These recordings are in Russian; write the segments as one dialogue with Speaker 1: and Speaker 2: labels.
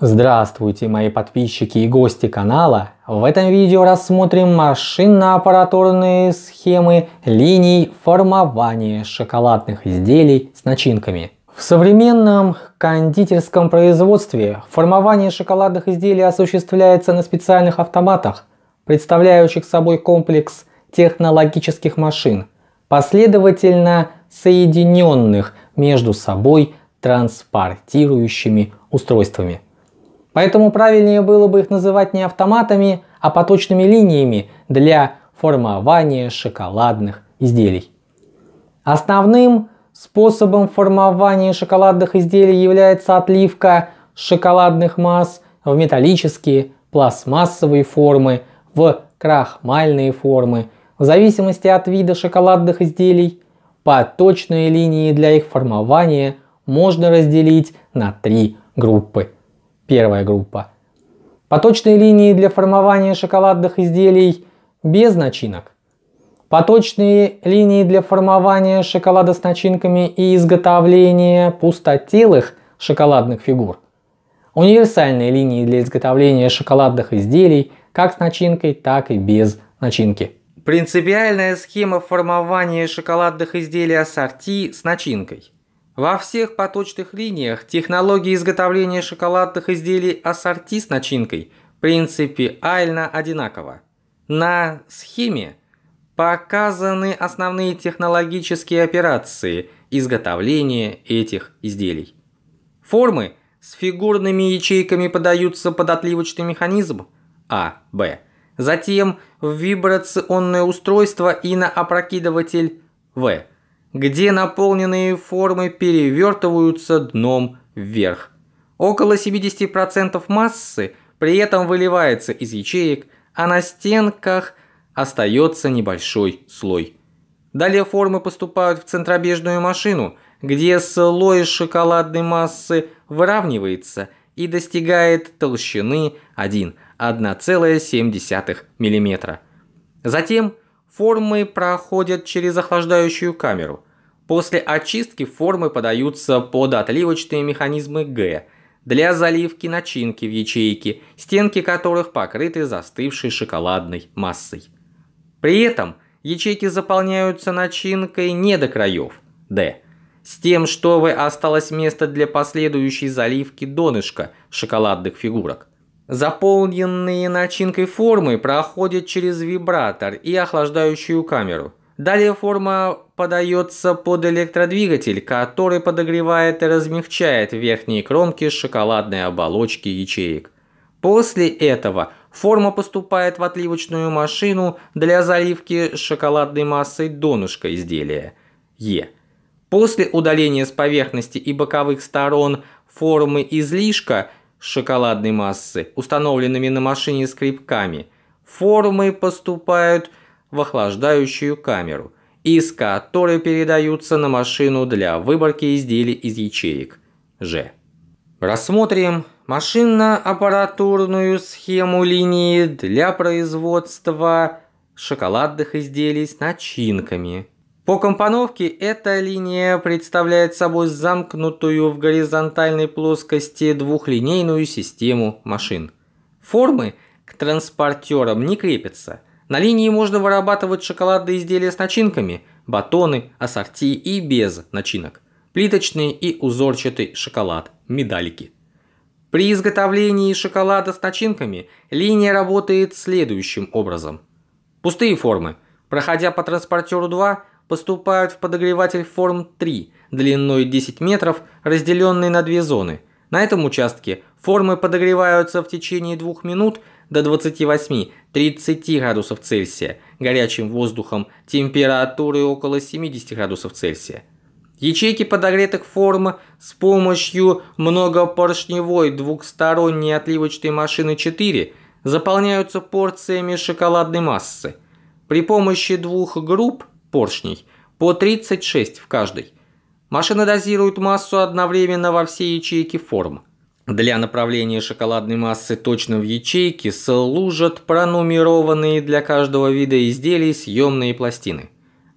Speaker 1: Здравствуйте, мои подписчики и гости канала! В этом видео рассмотрим машинно-аппаратурные схемы линий формования шоколадных изделий с начинками. В современном кондитерском производстве формование шоколадных изделий осуществляется на специальных автоматах, представляющих собой комплекс технологических машин, последовательно соединенных между собой транспортирующими устройствами. Поэтому правильнее было бы их называть не автоматами, а поточными линиями для формования шоколадных изделий. Основным способом формования шоколадных изделий является отливка шоколадных масс в металлические, пластмассовые формы, в крахмальные формы. В зависимости от вида шоколадных изделий, поточные линии для их формования можно разделить на три группы первая группа. Поточные линии для формования шоколадных изделий без начинок. Поточные линии для формования шоколада с начинками и изготовления пустотелых шоколадных фигур. Универсальные линии для изготовления шоколадных изделий как с начинкой, так и без начинки. Принципиальная схема формования шоколадных изделий ассорти с начинкой. Во всех поточных линиях технологии изготовления шоколадных изделий ассорти с начинкой принципиально одинаково. На схеме показаны основные технологические операции изготовления этих изделий. Формы с фигурными ячейками подаются под отливочный механизм А, Б, затем в вибрационное устройство и на опрокидыватель В – где наполненные формы перевертываются дном вверх. Около 70% массы при этом выливается из ячеек, а на стенках остается небольшой слой. Далее формы поступают в центробежную машину, где слой шоколадной массы выравнивается и достигает толщины 1, 1,7 мм. Затем формы проходят через охлаждающую камеру – После очистки формы подаются под отливочные механизмы Г для заливки начинки в ячейки, стенки которых покрыты застывшей шоколадной массой. При этом ячейки заполняются начинкой не до краев Д, с тем, чтобы осталось место для последующей заливки донышка шоколадных фигурок. Заполненные начинкой формы проходят через вибратор и охлаждающую камеру – Далее форма подается под электродвигатель, который подогревает и размягчает верхние кромки шоколадной оболочки ячеек. После этого форма поступает в отливочную машину для заливки шоколадной массой донышка изделия Е. После удаления с поверхности и боковых сторон формы излишка шоколадной массы, установленными на машине скребками, формы поступают в в охлаждающую камеру, из которой передаются на машину для выборки изделий из ячеек. Ж. Рассмотрим машинно-аппаратурную схему линии для производства шоколадных изделий с начинками. По компоновке эта линия представляет собой замкнутую в горизонтальной плоскости двухлинейную систему машин. Формы к транспортерам не крепятся – на линии можно вырабатывать шоколадные изделия с начинками, батоны, ассорти и без начинок, плиточный и узорчатый шоколад, медалики. При изготовлении шоколада с начинками линия работает следующим образом. Пустые формы, проходя по транспортеру 2, поступают в подогреватель форм 3 длиной 10 метров, разделенный на две зоны. На этом участке формы подогреваются в течение двух минут до 28-30 градусов Цельсия, горячим воздухом температуры около 70 градусов Цельсия. Ячейки подогретых форм с помощью многопоршневой двухсторонней отливочной машины 4 заполняются порциями шоколадной массы. При помощи двух групп поршней по 36 в каждой машина дозирует массу одновременно во все ячейки формы для направления шоколадной массы точно в ячейке служат пронумерованные для каждого вида изделий съемные пластины.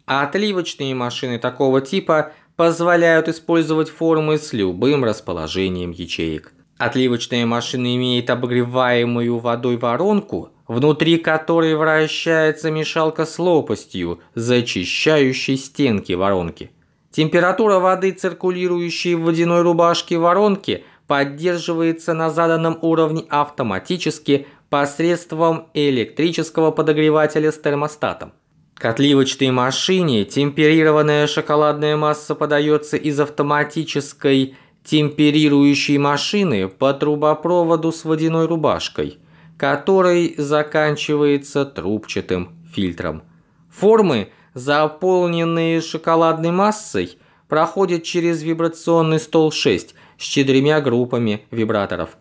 Speaker 1: А отливочные машины такого типа позволяют использовать формы с любым расположением ячеек. Отливочная машина имеет обогреваемую водой воронку, внутри которой вращается мешалка с лопастью, зачищающей стенки воронки. Температура воды, циркулирующей в водяной рубашке воронки – поддерживается на заданном уровне автоматически посредством электрического подогревателя с термостатом. Котливочной машине темперированная шоколадная масса подается из автоматической темперирующей машины по трубопроводу с водяной рубашкой, который заканчивается трубчатым фильтром. Формы, заполненные шоколадной массой, проходят через вибрационный стол 6, с четырьмя группами вибраторов,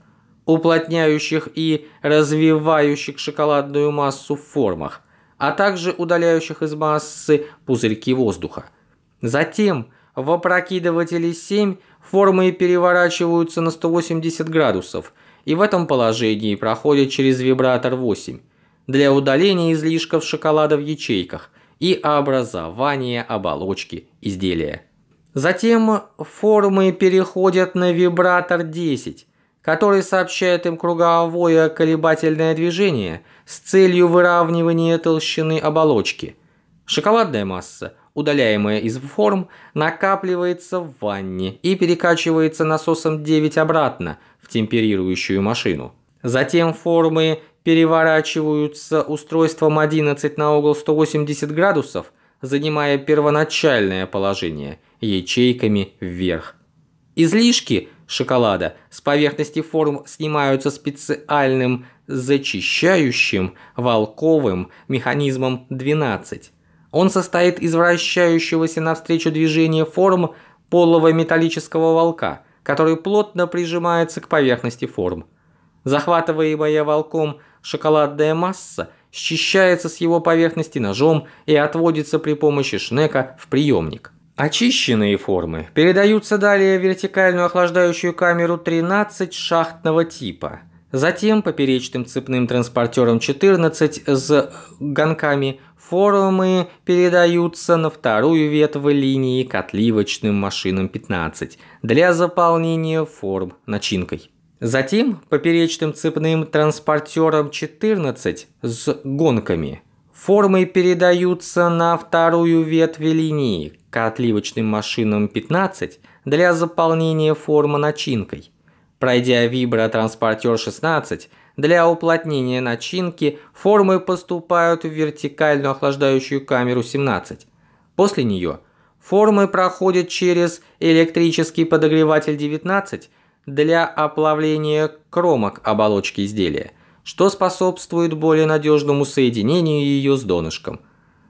Speaker 1: уплотняющих и развивающих шоколадную массу в формах, а также удаляющих из массы пузырьки воздуха. Затем в опрокидывателе 7 формы переворачиваются на 180 градусов и в этом положении проходят через вибратор 8 для удаления излишков шоколада в ячейках и образования оболочки изделия. Затем формы переходят на вибратор 10, который сообщает им круговое колебательное движение с целью выравнивания толщины оболочки. Шоколадная масса, удаляемая из форм, накапливается в ванне и перекачивается насосом 9 обратно в темперирующую машину. Затем формы переворачиваются устройством 11 на угол 180 градусов – занимая первоначальное положение, ячейками вверх. Излишки шоколада с поверхности форм снимаются специальным зачищающим волковым механизмом 12. Он состоит из вращающегося навстречу движения форм полого металлического волка, который плотно прижимается к поверхности форм. Захватываемая волком шоколадная масса – счищается с его поверхности ножом и отводится при помощи шнека в приемник. Очищенные формы передаются далее в вертикальную охлаждающую камеру 13 шахтного типа. Затем поперечным цепным транспортером 14 с гонками формы передаются на вторую ветвь линии к отливочным машинам 15 для заполнения форм начинкой. Затем поперечным цепным транспортером 14 с гонками формы передаются на вторую ветвь линии к отливочным машинам 15 для заполнения формы начинкой. Пройдя вибротранспортер 16, для уплотнения начинки формы поступают в вертикальную охлаждающую камеру 17. После нее формы проходят через электрический подогреватель 19 для оплавления кромок оболочки изделия, что способствует более надежному соединению ее с донышком,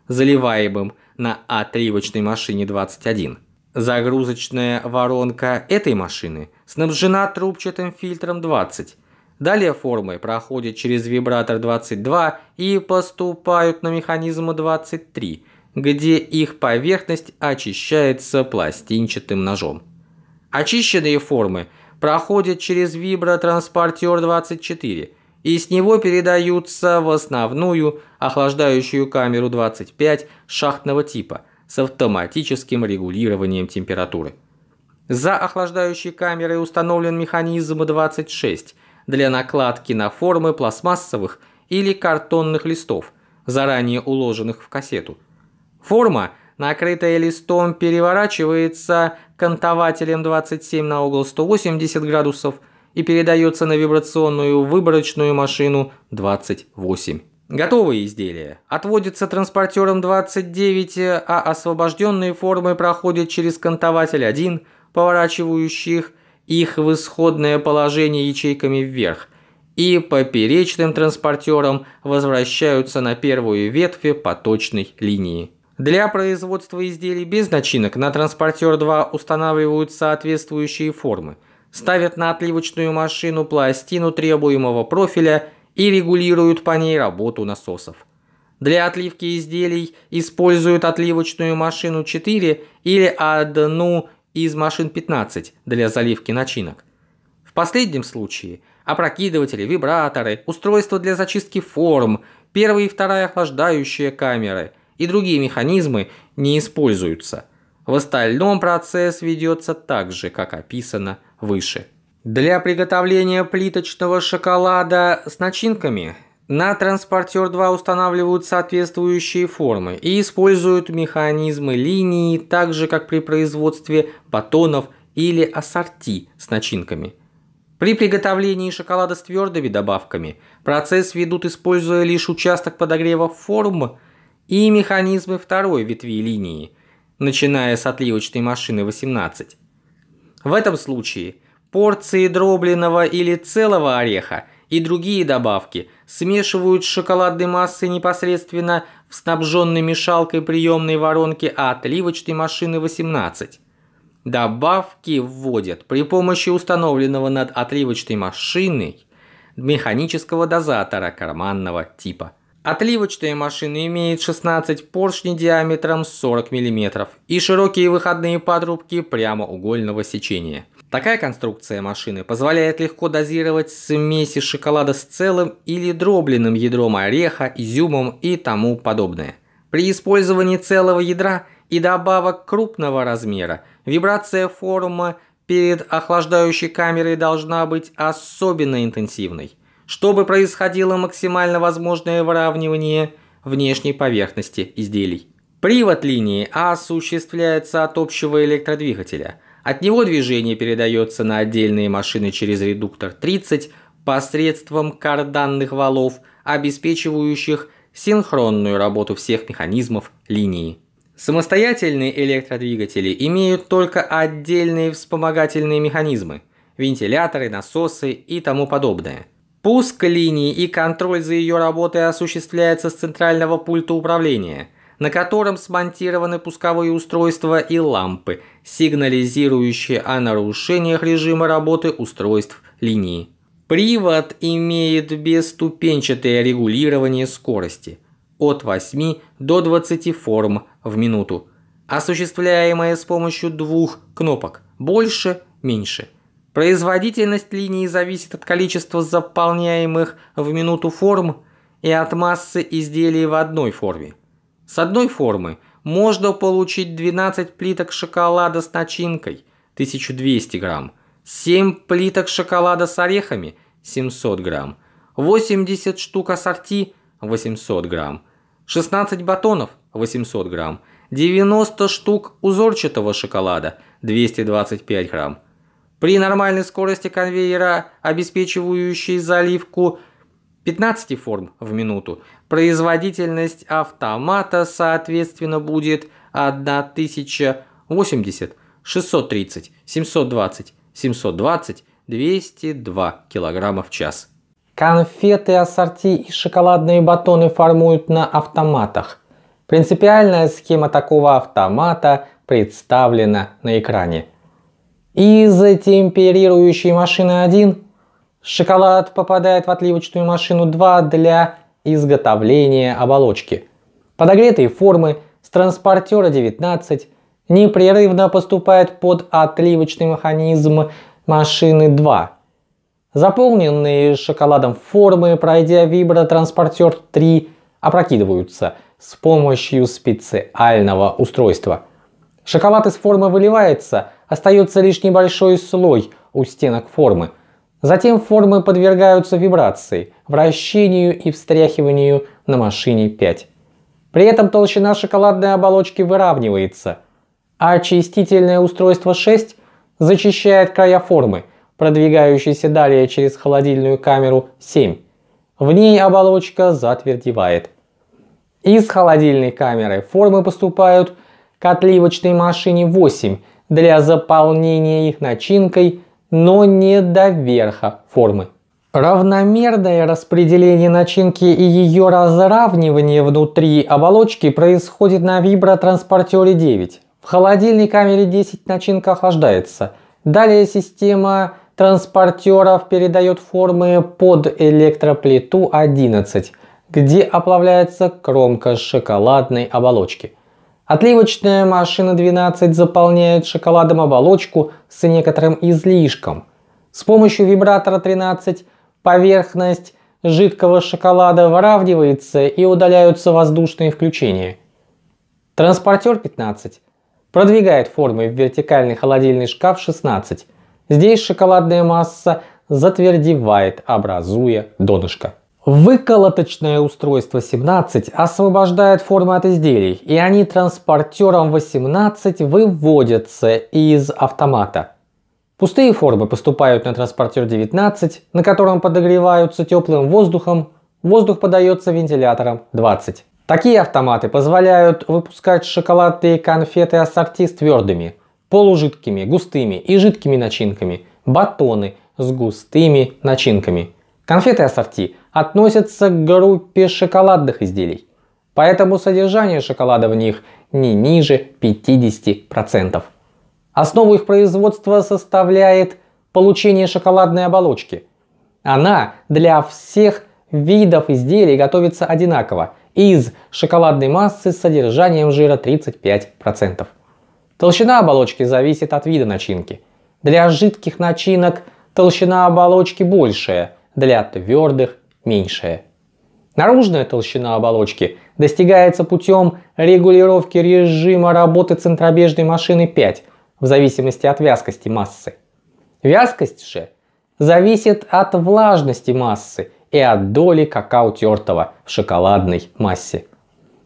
Speaker 1: заливаемым на отливочной машине 21. Загрузочная воронка этой машины снабжена трубчатым фильтром 20. Далее формы проходят через вибратор 22 и поступают на механизм 23, где их поверхность очищается пластинчатым ножом. Очищенные формы – проходит через вибротранспортер 24 и с него передаются в основную охлаждающую камеру 25 шахтного типа с автоматическим регулированием температуры. За охлаждающей камерой установлен механизм 26 для накладки на формы пластмассовых или картонных листов, заранее уложенных в кассету. Форма накрытая листом, переворачивается кантователем 27 на угол 180 градусов и передается на вибрационную выборочную машину 28. Готовые изделия отводятся транспортером 29, а освобожденные формы проходят через кантователь 1, поворачивающих их в исходное положение ячейками вверх, и поперечным транспортером возвращаются на первую ветви поточной линии. Для производства изделий без начинок на транспортер 2 устанавливают соответствующие формы, ставят на отливочную машину пластину требуемого профиля и регулируют по ней работу насосов. Для отливки изделий используют отливочную машину 4 или одну из машин 15 для заливки начинок. В последнем случае опрокидыватели, вибраторы, устройства для зачистки форм, первая и вторая охлаждающие камеры – и другие механизмы не используются. В остальном процесс ведется так же, как описано выше. Для приготовления плиточного шоколада с начинками на транспортер 2 устанавливают соответствующие формы и используют механизмы линии, так же как при производстве батонов или ассорти с начинками. При приготовлении шоколада с твердыми добавками процесс ведут, используя лишь участок подогрева формы, и механизмы второй ветви линии, начиная с отливочной машины 18. В этом случае порции дробленного или целого ореха и другие добавки смешивают с шоколадной массой непосредственно в снабженной мешалкой приемной воронки отливочной машины 18. Добавки вводят при помощи установленного над отливочной машиной механического дозатора карманного типа – Отливочные машины имеют 16 поршней диаметром 40 мм и широкие выходные патрубки прямоугольного сечения. Такая конструкция машины позволяет легко дозировать смеси шоколада с целым или дробленным ядром ореха, изюмом и тому подобное. При использовании целого ядра и добавок крупного размера вибрация форума перед охлаждающей камерой должна быть особенно интенсивной чтобы происходило максимально возможное выравнивание внешней поверхности изделий. Привод линии А осуществляется от общего электродвигателя. От него движение передается на отдельные машины через редуктор 30 посредством карданных валов, обеспечивающих синхронную работу всех механизмов линии. Самостоятельные электродвигатели имеют только отдельные вспомогательные механизмы – вентиляторы, насосы и тому подобное – Пуск линии и контроль за ее работой осуществляется с центрального пульта управления, на котором смонтированы пусковые устройства и лампы, сигнализирующие о нарушениях режима работы устройств линии. Привод имеет бесступенчатое регулирование скорости от 8 до 20 форм в минуту, осуществляемое с помощью двух кнопок «больше», «меньше» – Производительность линии зависит от количества заполняемых в минуту форм и от массы изделий в одной форме. С одной формы можно получить 12 плиток шоколада с начинкой 1200 грамм, 7 плиток шоколада с орехами 700 грамм, 80 штук ассорти 800 грамм, 16 батонов 800 грамм, 90 штук узорчатого шоколада 225 грамм, при нормальной скорости конвейера, обеспечивающей заливку 15 форм в минуту, производительность автомата, соответственно, будет 1080, 630, 720, 720, 202 кг в час. Конфеты, ассорти и шоколадные батоны формуют на автоматах. Принципиальная схема такого автомата представлена на экране. Из темперирующей машины 1 шоколад попадает в отливочную машину 2 для изготовления оболочки. Подогретые формы с транспортера 19 непрерывно поступают под отливочный механизм машины 2. Заполненные шоколадом формы, пройдя вибротранспортер 3, опрокидываются с помощью специального устройства. Шоколад из формы выливается – остается лишь небольшой слой у стенок формы. Затем формы подвергаются вибрации, вращению и встряхиванию на машине 5. При этом толщина шоколадной оболочки выравнивается, а очистительное устройство 6 зачищает края формы, продвигающейся далее через холодильную камеру 7. В ней оболочка затвердевает. Из холодильной камеры формы поступают к отливочной машине 8 для заполнения их начинкой, но не до верха формы. Равномерное распределение начинки и ее разравнивание внутри оболочки происходит на вибротранспортере 9. В холодильной камере 10 начинка охлаждается. Далее система транспортеров передает формы под электроплиту 11, где оплавляется кромка шоколадной оболочки – Отливочная машина 12 заполняет шоколадом оболочку с некоторым излишком. С помощью вибратора 13 поверхность жидкого шоколада выравнивается и удаляются воздушные включения. Транспортер 15 продвигает формы в вертикальный холодильный шкаф 16. Здесь шоколадная масса затвердевает, образуя донышко. Выколоточное устройство 17 освобождает формы от изделий, и они транспортером 18 выводятся из автомата. Пустые формы поступают на транспортер 19, на котором подогреваются теплым воздухом, воздух подается вентилятором 20. Такие автоматы позволяют выпускать шоколад и конфеты ассорти с твердыми, полужидкими, густыми и жидкими начинками, батоны с густыми начинками – Конфеты ассорти относятся к группе шоколадных изделий, поэтому содержание шоколада в них не ниже 50%. Основу их производства составляет получение шоколадной оболочки. Она для всех видов изделий готовится одинаково из шоколадной массы с содержанием жира 35%. Толщина оболочки зависит от вида начинки. Для жидких начинок толщина оболочки большая, для твердых меньшее. Наружная толщина оболочки достигается путем регулировки режима работы центробежной машины 5 в зависимости от вязкости массы. Вязкость же зависит от влажности массы и от доли какао тертого в шоколадной массе.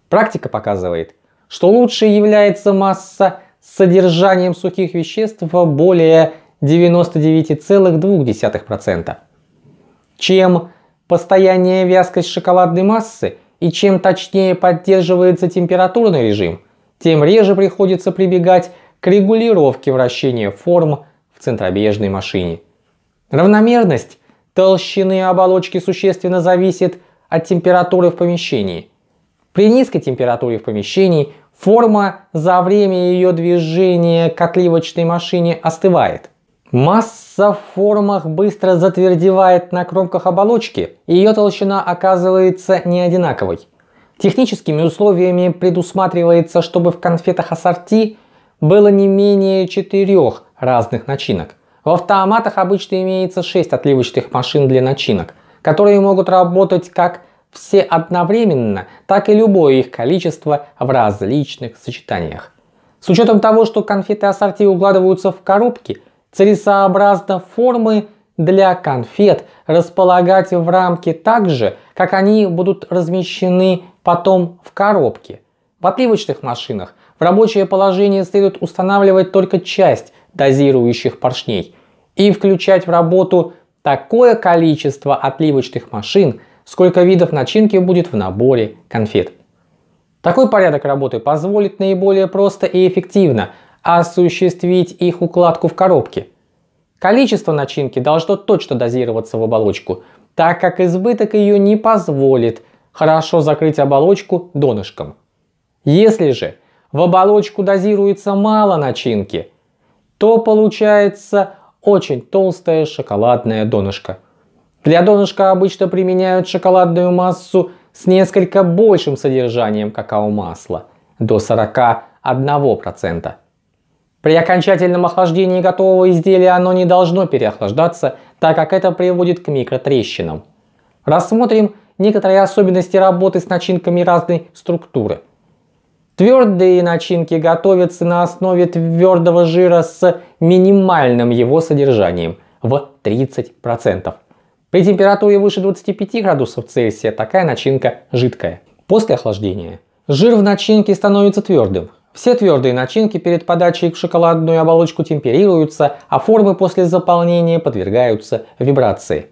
Speaker 1: Практика показывает, что лучше является масса с содержанием сухих веществ более 99,2%. Чем постояннее вязкость шоколадной массы и чем точнее поддерживается температурный режим, тем реже приходится прибегать к регулировке вращения форм в центробежной машине. Равномерность толщины оболочки существенно зависит от температуры в помещении. При низкой температуре в помещении форма за время ее движения к отливочной машине остывает. Масса в формах быстро затвердевает на кромках оболочки, и ее толщина оказывается не одинаковой. Техническими условиями предусматривается, чтобы в конфетах ассорти было не менее четырех разных начинок. В автоматах обычно имеется 6 отливочных машин для начинок, которые могут работать как все одновременно, так и любое их количество в различных сочетаниях. С учетом того, что конфеты ассорти укладываются в коробки – целесообразно формы для конфет располагать в рамке так же, как они будут размещены потом в коробке. В отливочных машинах в рабочее положение следует устанавливать только часть дозирующих поршней и включать в работу такое количество отливочных машин, сколько видов начинки будет в наборе конфет. Такой порядок работы позволит наиболее просто и эффективно осуществить их укладку в коробке. Количество начинки должно точно дозироваться в оболочку, так как избыток ее не позволит хорошо закрыть оболочку донышком. Если же в оболочку дозируется мало начинки, то получается очень толстая шоколадная донышко. Для донышка обычно применяют шоколадную массу с несколько большим содержанием какао-масла, до 41%. При окончательном охлаждении готового изделия оно не должно переохлаждаться, так как это приводит к микротрещинам. Рассмотрим некоторые особенности работы с начинками разной структуры. Твердые начинки готовятся на основе твердого жира с минимальным его содержанием в 30%. При температуре выше 25 градусов Цельсия такая начинка жидкая. После охлаждения жир в начинке становится твердым, все твердые начинки перед подачей в шоколадную оболочку темперируются, а формы после заполнения подвергаются вибрации.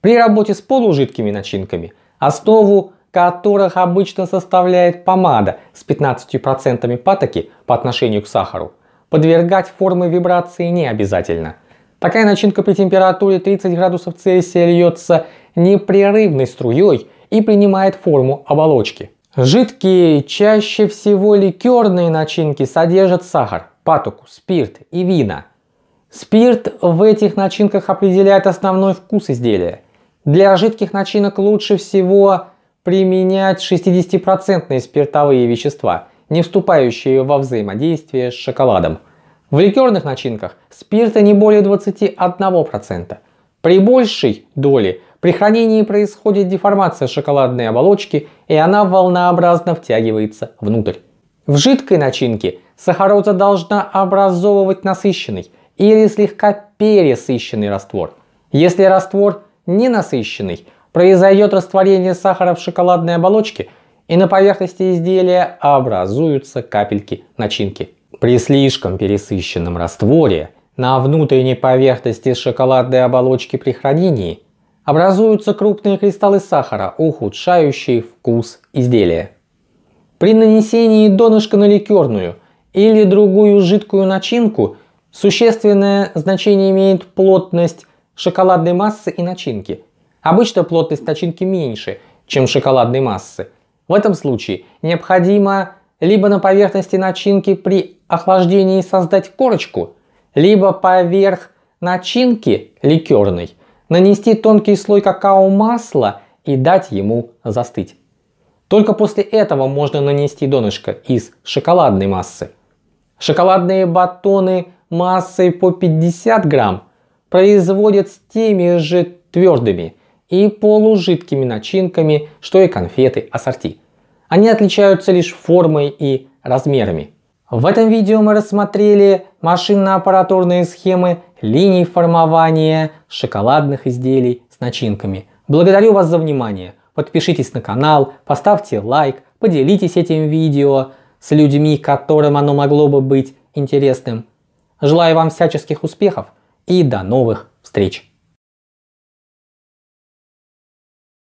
Speaker 1: При работе с полужидкими начинками, основу которых обычно составляет помада с 15% патоки по отношению к сахару, подвергать формы вибрации не обязательно. Такая начинка при температуре 30 градусов Цельсия льется непрерывной струей и принимает форму оболочки. Жидкие, чаще всего ликерные начинки содержат сахар, патоку, спирт и вина. Спирт в этих начинках определяет основной вкус изделия. Для жидких начинок лучше всего применять 60% спиртовые вещества, не вступающие во взаимодействие с шоколадом. В ликерных начинках спирта не более 21%. При большей доле при хранении происходит деформация шоколадной оболочки, и она волнообразно втягивается внутрь. В жидкой начинке сахароза должна образовывать насыщенный или слегка пересыщенный раствор. Если раствор ненасыщенный, произойдет растворение сахара в шоколадной оболочке, и на поверхности изделия образуются капельки начинки. При слишком пересыщенном растворе на внутренней поверхности шоколадной оболочки при хранении образуются крупные кристаллы сахара, ухудшающие вкус изделия. При нанесении донышка на ликерную или другую жидкую начинку существенное значение имеет плотность шоколадной массы и начинки. Обычно плотность начинки меньше, чем шоколадной массы. В этом случае необходимо либо на поверхности начинки при охлаждении создать корочку, либо поверх начинки ликерной – нанести тонкий слой какао масла и дать ему застыть. Только после этого можно нанести донышко из шоколадной массы. Шоколадные батоны массой по 50 грамм производят с теми же твердыми и полужидкими начинками, что и конфеты ассорти. Они отличаются лишь формой и размерами. В этом видео мы рассмотрели машинно-аппаратурные схемы линий формования шоколадных изделий с начинками. Благодарю вас за внимание. Подпишитесь на канал, поставьте лайк, поделитесь этим видео с людьми, которым оно могло бы быть интересным. Желаю вам всяческих успехов и до новых встреч!